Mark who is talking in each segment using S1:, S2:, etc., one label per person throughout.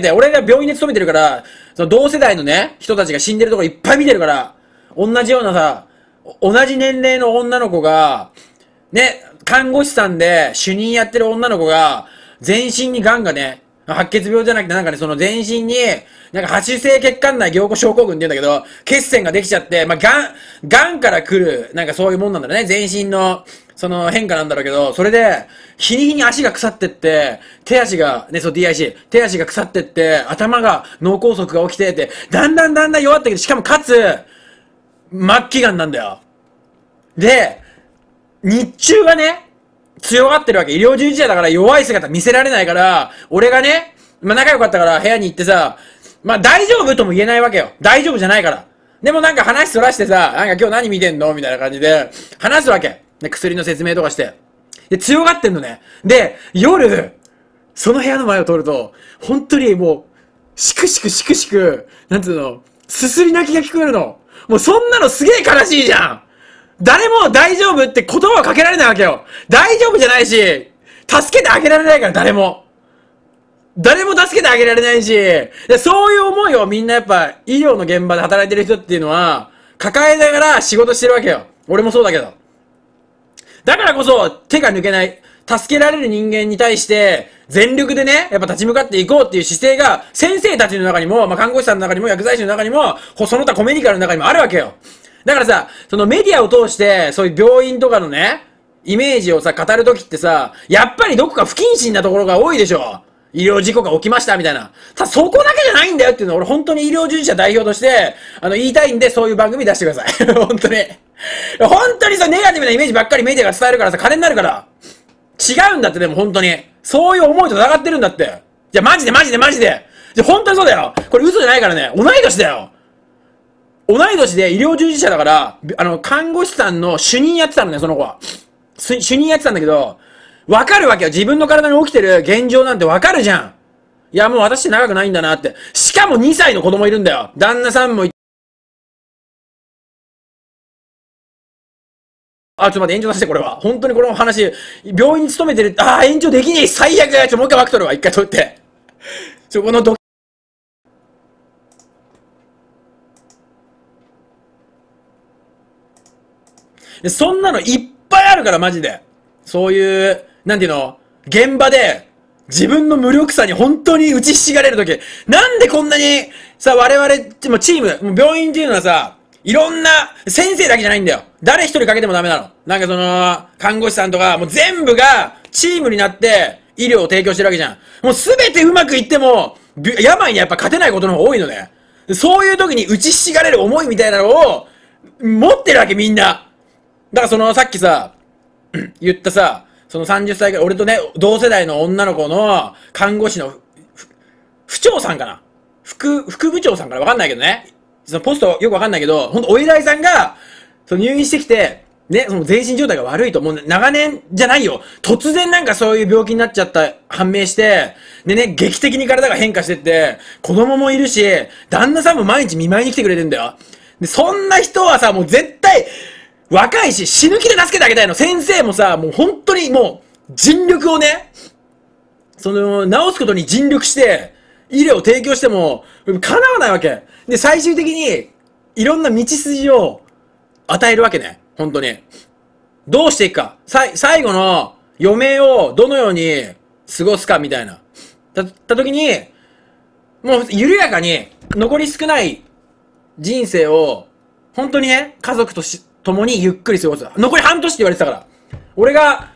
S1: で、俺が病院で勤めてるから、その同世代のね、人たちが死んでるとこいっぱい見てるから、同じようなさ、同じ年齢の女の子が、ね、看護師さんで主任やってる女の子が、全身に癌がね、白血病じゃなくてなんかね、その全身に、なんか発生血管内凝固症候群って言うんだけど、血栓ができちゃって、まあ、癌、癌から来る、なんかそういうもんなんだね、全身のその変化なんだろうけど、それで、日に日に足が腐ってって、手足が、ね、そう DIC、手足が腐ってって、頭が脳梗塞が起きてって、だんだんだんだん弱ってきて、しかもかつ、末期がんなんだよ。で、日中がね、強がってるわけ。医療従事者だから弱い姿見せられないから、俺がね、まあ仲良かったから部屋に行ってさ、まあ大丈夫とも言えないわけよ。大丈夫じゃないから。でもなんか話そらしてさ、なんか今日何見てんのみたいな感じで、話すわけ。で、薬の説明とかして。で、強がってんのね。で、夜、その部屋の前を通ると、本当にもう、しくしくしくしく、なんいうの、すすり泣きが聞こえるの。もうそんなのすげえ悲しいじゃん誰も大丈夫って言葉をかけられないわけよ大丈夫じゃないし、助けてあげられないから誰も。誰も助けてあげられないし、そういう思いをみんなやっぱ医療の現場で働いてる人っていうのは、抱えながら仕事してるわけよ。俺もそうだけど。だからこそ、手が抜けない、助けられる人間に対して、全力でね、やっぱ立ち向かっていこうっていう姿勢が、先生たちの中にも、まあ、看護師さんの中にも、薬剤師の中にも、その他コメディカルの中にもあるわけよ。だからさ、そのメディアを通して、そういう病院とかのね、イメージをさ、語るときってさ、やっぱりどこか不謹慎なところが多いでしょ。医療事故が起きましたみたいな。さ、そこだけじゃないんだよっていうのを俺本当に医療従事者代表として、あの、言いたいんでそういう番組出してください。本当に。本当にさ、ネガティブなイメージばっかりメディアが伝えるからさ、金になるから。違うんだってでも本当に。そういう思いと戦ってるんだって。いや、マジでマジでマジで。じゃ、本当にそうだよ。これ嘘じゃないからね。同い年だよ。同い年で医療従事者だから、あの、看護師さんの主任やってたのね、その子は。主任やってたんだけど、わかるわけよ。自分の体に起きてる現状なんてわかるじゃん。いや、もう私長くないんだなって。しかも2歳の子供いるんだよ。旦那さんもいあ、ちょっと待って、炎上させて、これは。本当にこの話、病院に勤めてる、ああ、炎上できねえ、最悪ちょ、もう一回枠取るわ、一回取って。そこのドそんなのいっぱいあるから、マジで。そういう、なんていうの、現場で、自分の無力さに本当に打ちひしがれるとき、なんでこんなに、さ、我々、チーム、病院っていうのはさ、いろんな、先生だけじゃないんだよ。誰一人かけてもダメなの。なんかその、看護師さんとか、もう全部が、チームになって、医療を提供してるわけじゃん。もうすべてうまくいっても、病にやっぱ勝てないことの方が多いのね。そういう時に打ちひしがれる思いみたいなのを、持ってるわけみんな。だからその、さっきさ、言ったさ、その30歳ぐらい、俺とね、同世代の女の子の看護師の不長さんかな副、副部長さんからわかんないけどね。そのポストよくわかんないけど、ほんとお偉いさんが、その入院してきて、ね、その全身状態が悪いと、もう長年じゃないよ。突然なんかそういう病気になっちゃった、判明して、でね、劇的に体が変化してって、子供もいるし、旦那さんも毎日見舞いに来てくれてんだよ。で、そんな人はさ、もう絶対、若いし、死ぬ気で助けてあげたいの。先生もさ、もう本当にもう、尽力をね、その、治すことに尽力して、医療を提供しても、叶わないわけ。で、最終的に、いろんな道筋を与えるわけね。本当に。どうしていくか。最、最後の余命をどのように過ごすかみたいな。た、た時に、もう緩やかに残り少ない人生を、本当にね、家族とし、共にゆっくり過ごす。残り半年って言われてたから。俺が、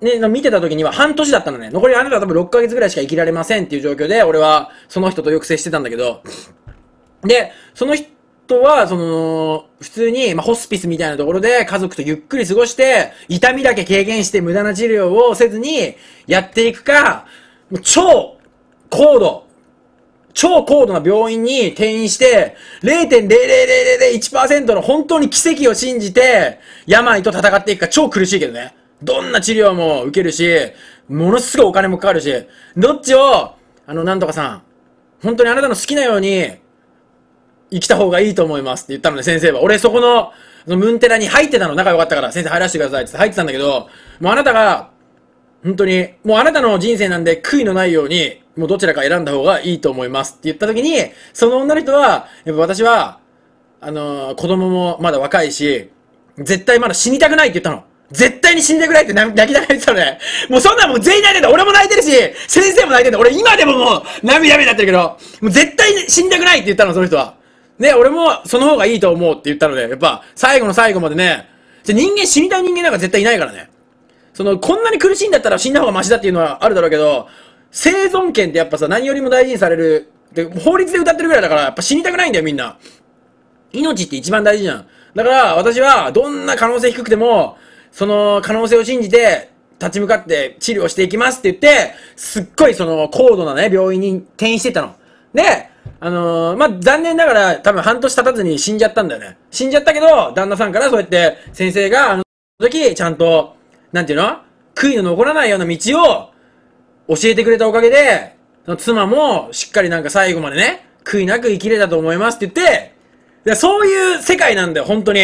S1: ね、見てた時には半年だったのね。残りあなたは多分6ヶ月ぐらいしか生きられませんっていう状況で、俺はその人とよく接してたんだけど。で、その人は、その、普通に、まあ、ホスピスみたいなところで家族とゆっくり過ごして、痛みだけ軽減して無駄な治療をせずにやっていくか、もう超高度、超高度な病院に転院して、0.00001%の本当に奇跡を信じて、病と戦っていくか超苦しいけどね。どんな治療も受けるし、ものすごいお金もかかるし、どっちを、あの、なんとかさん、本当にあなたの好きなように、生きた方がいいと思いますって言ったのね、先生は。俺そこの、そのムンテラに入ってたの、仲良かったから、先生入らせてくださいって入ってたんだけど、もうあなたが、本当に、もうあなたの人生なんで悔いのないように、もうどちらか選んだ方がいいと思いますって言った時に、その女の人は、やっぱ私は、あのー、子供もまだ若いし、絶対まだ死にたくないって言ったの。絶対に死んでくれって泣きながら言ってたのね。もうそんなもう全員泣いてた。俺も泣いてるし、先生も泣いてんだ。俺今でももう涙目になってるけど、もう絶対に死んでくないって言ったの、その人は。ね、俺もその方がいいと思うって言ったので、やっぱ最後の最後までね、じゃ人間死にたい人間なんか絶対いないからね。その、こんなに苦しいんだったら死んだ方がマシだっていうのはあるだろうけど、生存権ってやっぱさ、何よりも大事にされる。で、法律で歌ってるぐらいだから、やっぱ死にたくないんだよ、みんな。命って一番大事じゃん。だから、私は、どんな可能性低くても、その可能性を信じて、立ち向かって治療していきますって言って、すっごいその高度なね、病院に転院してたの。で、あのー、まあ、残念ながら多分半年経たずに死んじゃったんだよね。死んじゃったけど、旦那さんからそうやって先生があの時ちゃんとなんていうの悔いの残らないような道を教えてくれたおかげで、その妻もしっかりなんか最後までね、悔いなく生きれたと思いますって言って、そういう世界なんだよ、本当に。